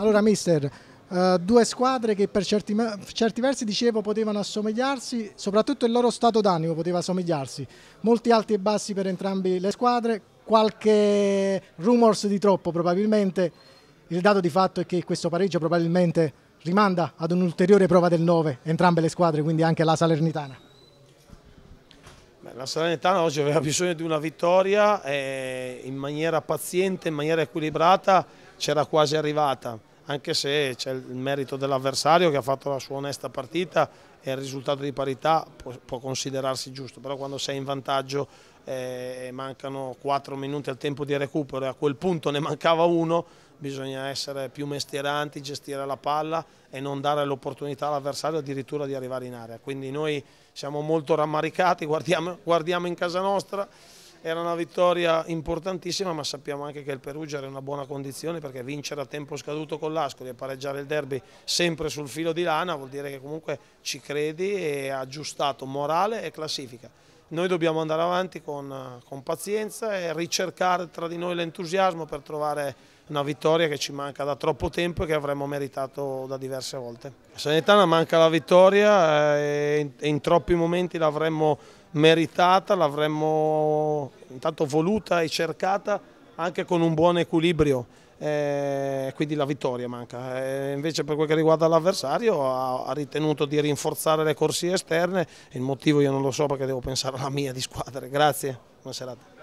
Allora mister, uh, due squadre che per certi, certi, versi dicevo potevano assomigliarsi, soprattutto il loro stato d'animo poteva assomigliarsi, molti alti e bassi per entrambe le squadre, qualche rumors di troppo probabilmente, il dato di fatto è che questo pareggio probabilmente rimanda ad un'ulteriore prova del 9 entrambe le squadre, quindi anche la Salernitana. La Salernitana oggi aveva bisogno di una vittoria eh, in maniera paziente, in maniera equilibrata, c'era quasi arrivata anche se c'è il merito dell'avversario che ha fatto la sua onesta partita e il risultato di parità può, può considerarsi giusto, però quando sei in vantaggio eh, e mancano 4 minuti al tempo di recupero e a quel punto ne mancava uno, bisogna essere più mestieranti, gestire la palla e non dare l'opportunità all'avversario addirittura di arrivare in area. Quindi noi siamo molto rammaricati, guardiamo, guardiamo in casa nostra. Era una vittoria importantissima ma sappiamo anche che il Perugia era in una buona condizione perché vincere a tempo scaduto con l'Ascoli e pareggiare il derby sempre sul filo di lana vuol dire che comunque ci credi e ha aggiustato morale e classifica. Noi dobbiamo andare avanti con, eh, con pazienza e ricercare tra di noi l'entusiasmo per trovare una vittoria che ci manca da troppo tempo e che avremmo meritato da diverse volte. A Sanitana manca la vittoria eh, e in troppi momenti l'avremmo meritata, l'avremmo intanto voluta e cercata anche con un buon equilibrio, eh, quindi la vittoria manca. Eh, invece per quel che riguarda l'avversario ha, ha, ritenuto di rinforzare le corsie esterne, il motivo io non lo so perché devo pensare alla mia di squadra. Grazie, buona serata.